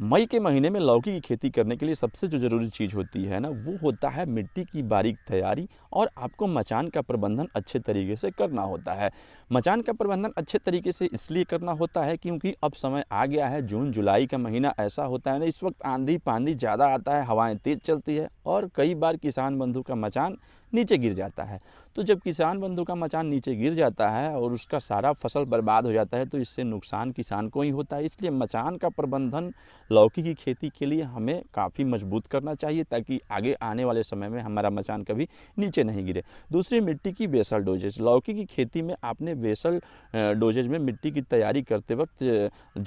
मई के महीने में लौकी की खेती करने के लिए सबसे जो ज़रूरी चीज़ होती है ना वो होता है मिट्टी की बारीक तैयारी और आपको मचान का प्रबंधन अच्छे तरीके से करना होता है मचान का प्रबंधन अच्छे तरीके से इसलिए करना होता है क्योंकि अब समय आ गया है जून जुलाई का महीना ऐसा होता है ना इस वक्त आंधी पानी ज़्यादा आता है हवाएं तेज़ चलती है और कई बार किसान बंधु का मचान नीचे गिर जाता है तो जब किसान बंधु का मचान नीचे गिर जाता है और उसका सारा फसल बर्बाद हो जाता है तो इससे नुकसान किसान को ही होता है इसलिए मचान का प्रबंधन लौकी की खेती के लिए हमें काफ़ी मजबूत करना चाहिए ताकि आगे आने वाले समय में हमारा मचान कभी नीचे नहीं गिरे दूसरी मिट्टी की बेसल डोजेज लौकी की खेती में आपने बेसल डोजेज में मिट्टी की तैयारी करते वक्त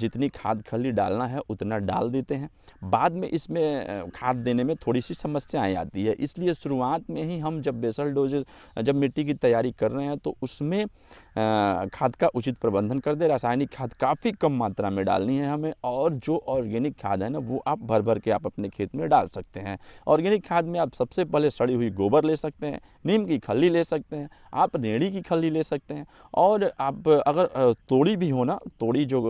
जितनी खाद खली डालना है उतना डाल देते हैं बाद में इसमें खाद देने में थोड़ी सी समस्याएँ आती है इसलिए शुरुआत में ही हम जब बेसल डोजेज जब मिट्टी की तैयारी कर रहे हैं तो उसमें खाद का उचित प्रबंधन कर दे रासायनिक खाद काफ़ी कम मात्रा में डालनी है हमें और जो ऑर्गेनिक खाद है ना वो आप भर भर के आप अपने खेत में डाल सकते हैं ऑर्गेनिक खाद में आप सबसे पहले सड़ी हुई गोबर ले सकते हैं नीम की खली ले सकते हैं आप रेड़ी की खली ले सकते हैं और आप अगर तोड़ी भी हो ना तोड़ी जो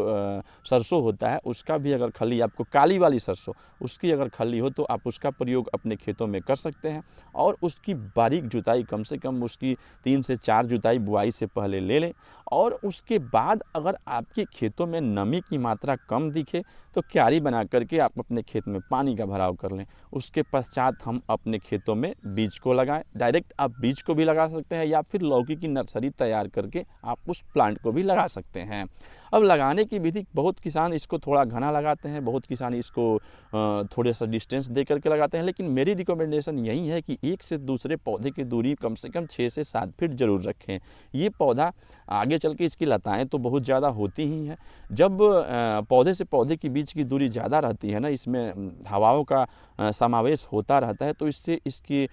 सरसों होता है उसका भी अगर खली आपको काली वाली सरसों उसकी अगर खली हो तो आप उसका प्रयोग अपने खेतों में कर सकते हैं और उसकी बारीक जुताई कम से कम उसकी तीन से चार जुताई बुआई से पहले ले लें और उसके बाद अगर आपके खेतों में नमी की मात्रा कम दिखे तो क्यारी बना करके आप अपने खेत में पानी का भराव कर लें उसके पश्चात हम अपने खेतों में बीज को लगाएं डायरेक्ट आप बीज को भी लगा सकते हैं या फिर लौकी की नर्सरी तैयार करके आप उस प्लांट को भी लगा सकते हैं अब लगाने की विधि बहुत किसान इसको थोड़ा घना लगाते हैं बहुत किसान इसको थोड़े सा डिस्टेंस दे करके लगाते हैं लेकिन मेरी रिकमेंडेशन यही है कि एक से दूसरे पौधे की दूरी कम से कम छः से सात फीट ज़रूर रखें ये पौधा आगे चल के इसकी लताएँ तो बहुत ज़्यादा होती ही हैं जब पौधे से पौधे के बीच की दूरी ज़्यादा रहती है ना इसमें हवाओं का समावेश होता रहता है तो इससे इसकी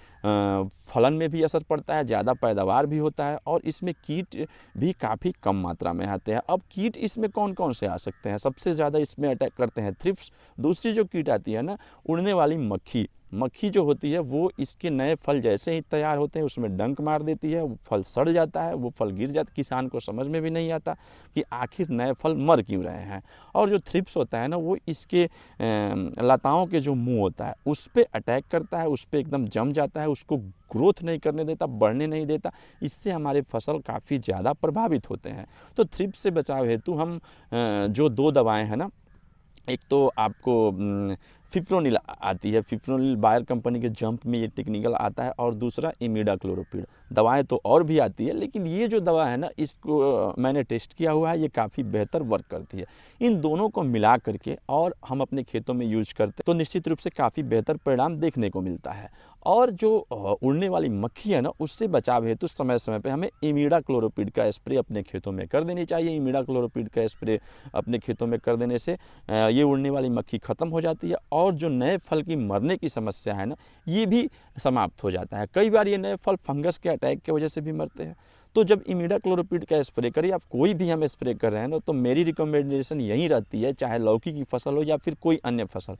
फलन में भी असर पड़ता है ज़्यादा पैदावार भी होता है और इसमें कीट भी काफ़ी कम मात्रा में आते हैं अब कीट इसमें कौन कौन से आ सकते हैं सबसे ज़्यादा इसमें अटैक करते हैं थ्रिप्स दूसरी जो कीट आती है ना उड़ने वाली मक्खी मक्खी जो होती है वो इसके नए फल जैसे ही तैयार होते हैं उसमें डंक मार देती है वो फल सड़ जाता है वो फल गिर जाता किसान को समझ में भी नहीं आता कि आखिर नए फल मर क्यों रहे हैं और जो थ्रिप्स होता है ना वो इसके लताओं के जो मुँह होता है उस पर अटैक करता है उस पर एकदम जम जाता है उसको ग्रोथ नहीं करने देता बढ़ने नहीं देता इससे हमारे फसल काफ़ी ज़्यादा प्रभावित होते हैं तो थ्रिप्स से बचाव हेतु हम जो दो दवाएँ हैं ना एक तो आपको फिप्रोनिल आती है फिप्रोनिल बायर कंपनी के जंप में ये टेक्निकल आता है और दूसरा इमिडा क्लोरोपीड दवाएं तो और भी आती है लेकिन ये जो दवा है ना इसको मैंने टेस्ट किया हुआ है ये काफ़ी बेहतर वर्क करती है इन दोनों को मिला करके और हम अपने खेतों में यूज करते तो निश्चित रूप से काफ़ी बेहतर परिणाम देखने को मिलता है और जो उड़ने वाली मक्खी है ना उससे बचाव हेतु समय समय पर हमें इमीडा क्लोरोपीड का स्प्रे अपने खेतों में कर देनी चाहिए इमीडा क्लोरोपीड का स्प्रे अपने खेतों में कर देने से ये उड़ने वाली मक्खी ख़त्म हो जाती है और जो नए फल की मरने की समस्या है ना ये भी समाप्त हो जाता है कई बार ये नए फल फंगस के अटैक की वजह से भी मरते हैं तो जब इमिडा क्लोरोपीड का स्प्रे करें आप कोई भी हम स्प्रे कर रहे हैं ना तो मेरी रिकमेंडेशन यही रहती है चाहे लौकी की फसल हो या फिर कोई अन्य फसल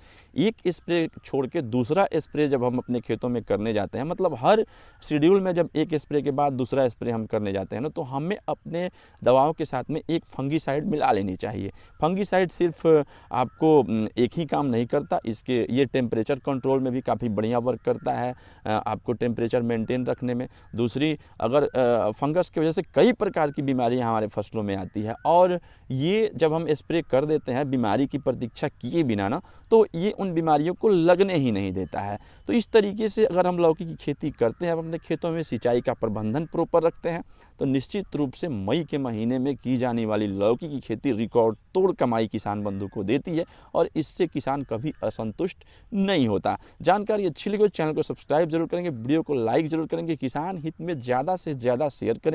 एक स्प्रे छोड़ के दूसरा स्प्रे जब हम अपने खेतों में करने जाते हैं मतलब हर शेड्यूल में जब एक स्प्रे के बाद दूसरा स्प्रे हम करने जाते हैं ना तो हमें अपने दवाओं के साथ में एक फंगीसाइड मिला लेनी चाहिए फंगीसाइड सिर्फ आपको एक ही काम नहीं करता इसके ये टेम्परेचर कंट्रोल में भी काफ़ी बढ़िया वर्क करता है आपको टेम्परेचर मेंटेन रखने में दूसरी अगर फंगस फंगस की वजह से कई प्रकार की बीमारियां हमारे फसलों में आती है और ये जब हम स्प्रे कर देते हैं बीमारी की प्रतीक्षा किए बिना ना तो ये उन बीमारियों को लगने ही नहीं देता है तो इस तरीके से अगर हम लौकी की खेती करते हैं अपने खेतों में सिंचाई का प्रबंधन प्रॉपर रखते हैं तो निश्चित रूप से मई के महीने में की जाने वाली लौकी की खेती रिकॉर्ड तोड़ कमाई किसान बंधु को देती है और इससे किसान कभी असंतुष्ट नहीं होता जानकारी अच्छी लगी चैनल को सब्सक्राइब जरूर करेंगे वीडियो को लाइक जरूर करेंगे किसान हित में ज़्यादा से ज़्यादा शेयर करें